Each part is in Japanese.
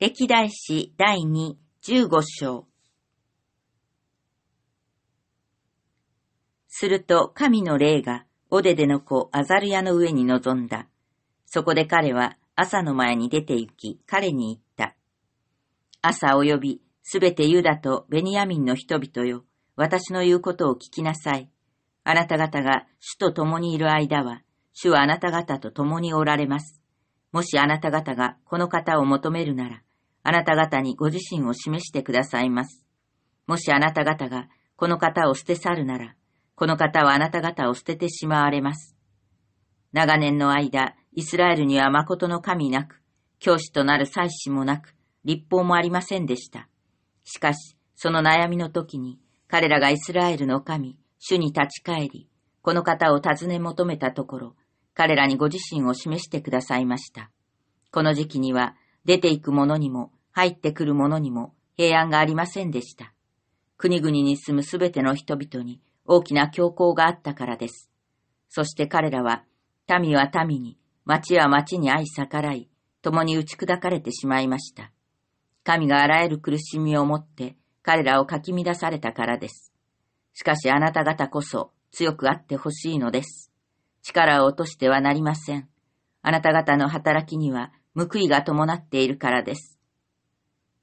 歴代史第2、15章。すると神の霊が、オデデの子アザルヤの上に臨んだ。そこで彼は朝の前に出て行き、彼に言った。朝及び、すべてユダとベニヤミンの人々よ、私の言うことを聞きなさい。あなた方が主と共にいる間は、主はあなた方と共におられます。もしあなた方がこの方を求めるなら、あなた方にご自身を示してくださいます。もしあなた方がこの方を捨て去るなら、この方はあなた方を捨ててしまわれます。長年の間、イスラエルには誠の神なく、教師となる祭司もなく、立法もありませんでした。しかし、その悩みの時に、彼らがイスラエルの神、主に立ち返り、この方を尋ね求めたところ、彼らにご自身を示してくださいました。この時期には、出ていく者にも、入ってくる者にも平安がありませんでした。国々に住むすべての人々に大きな恐慌があったからです。そして彼らは、民は民に、町は町に愛逆らい、共に打ち砕かれてしまいました。神があらゆる苦しみをもって彼らをかき乱されたからです。しかしあなた方こそ強くあってほしいのです。力を落としてはなりません。あなた方の働きには報いが伴っているからです。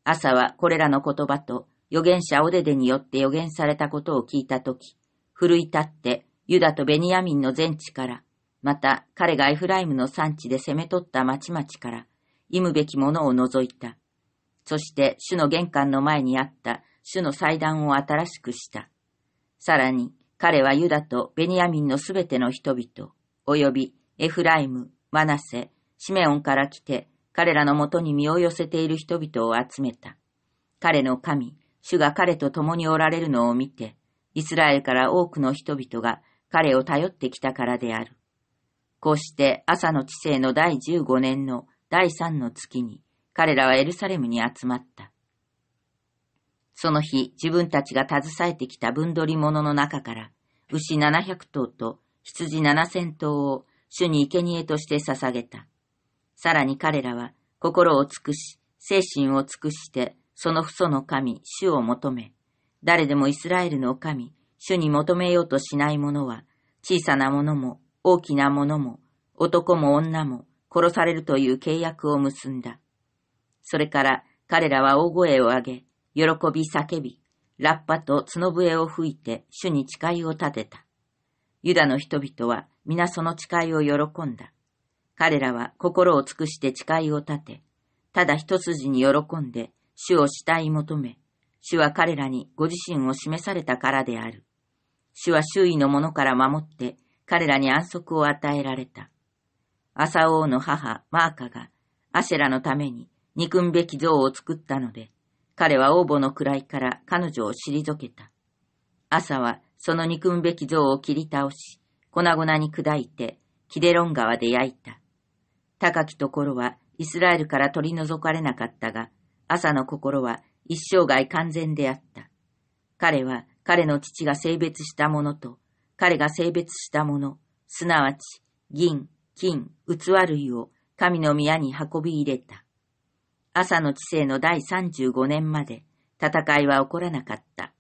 朝はこれらの言葉と預言者オデデによって預言されたことを聞いたとき、奮い立ってユダとベニヤミンの全地から、また彼がエフライムの産地で攻め取った町々から、忌むべきものを除いた。そして主の玄関の前にあった主の祭壇を新しくした。さらに彼はユダとベニヤミンのすべての人々、及びエフライム、マナセ、シメオンから来て彼らのもとに身を寄せている人々を集めた。彼の神、主が彼と共におられるのを見て、イスラエルから多くの人々が彼を頼ってきたからである。こうして朝の知性の第15年の第3の月に彼らはエルサレムに集まった。その日自分たちが携えてきた分取り物の中から牛700頭と羊7000頭を主に生贄として捧げた。さらに彼らは心を尽くし、精神を尽くして、その父祖の神、主を求め、誰でもイスラエルの神、主に求めようとしない者は、小さなものも大きなものも男も女も殺されるという契約を結んだ。それから彼らは大声を上げ、喜び叫び、ラッパと角笛を吹いて主に誓いを立てた。ユダの人々は皆その誓いを喜んだ。彼らは心を尽くして誓いを立て、ただ一筋に喜んで主を慕い求め、主は彼らにご自身を示されたからである。主は周囲の者から守って彼らに安息を与えられた。朝王の母マーカがアシェラのために憎むべき像を作ったので、彼は王母の位から彼女を退けた。朝はその憎むべき像を切り倒し、粉々に砕いて、キデロン川で焼いた。高きところはイスラエルから取り除かれなかったが、朝の心は一生涯完全であった。彼は彼の父が性別したものと、彼が性別したもの、すなわち銀、金、器類を神の宮に運び入れた。朝の知性の第35年まで戦いは起こらなかった。